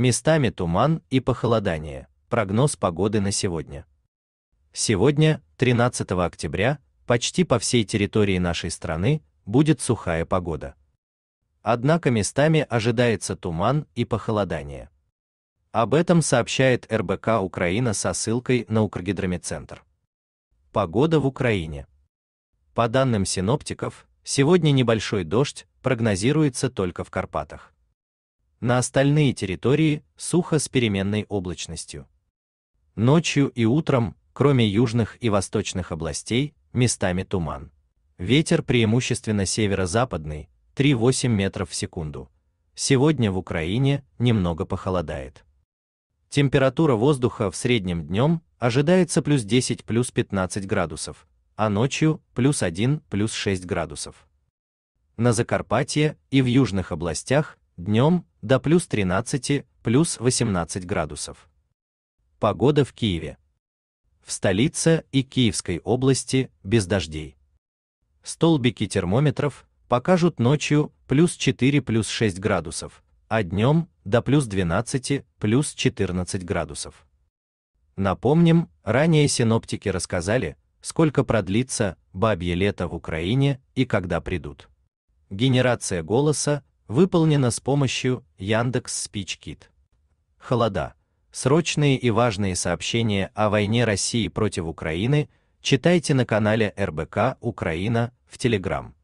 Местами туман и похолодание. Прогноз погоды на сегодня. Сегодня, 13 октября, почти по всей территории нашей страны будет сухая погода. Однако местами ожидается туман и похолодание. Об этом сообщает РБК Украина со ссылкой на Укргидромедцентр. Погода в Украине. По данным синоптиков, сегодня небольшой дождь прогнозируется только в Карпатах на остальные территории сухо с переменной облачностью. Ночью и утром, кроме южных и восточных областей, местами туман. Ветер преимущественно северо-западный, 3-8 метров в секунду. Сегодня в Украине немного похолодает. Температура воздуха в среднем днем ожидается плюс 10 плюс 15 градусов, а ночью плюс 1 плюс 6 градусов. На Закарпатье и в южных областях днем до плюс 13, плюс 18 градусов. Погода в Киеве. В столице и Киевской области без дождей. Столбики термометров покажут ночью плюс 4 плюс 6 градусов, а днем до плюс 12 плюс 14 градусов. Напомним, ранее синоптики рассказали, сколько продлится бабье лето в Украине и когда придут. Генерация голоса выполнено с помощью Яндекс Спичкит. Холода. Срочные и важные сообщения о войне России против Украины читайте на канале РБК Украина в Телеграм.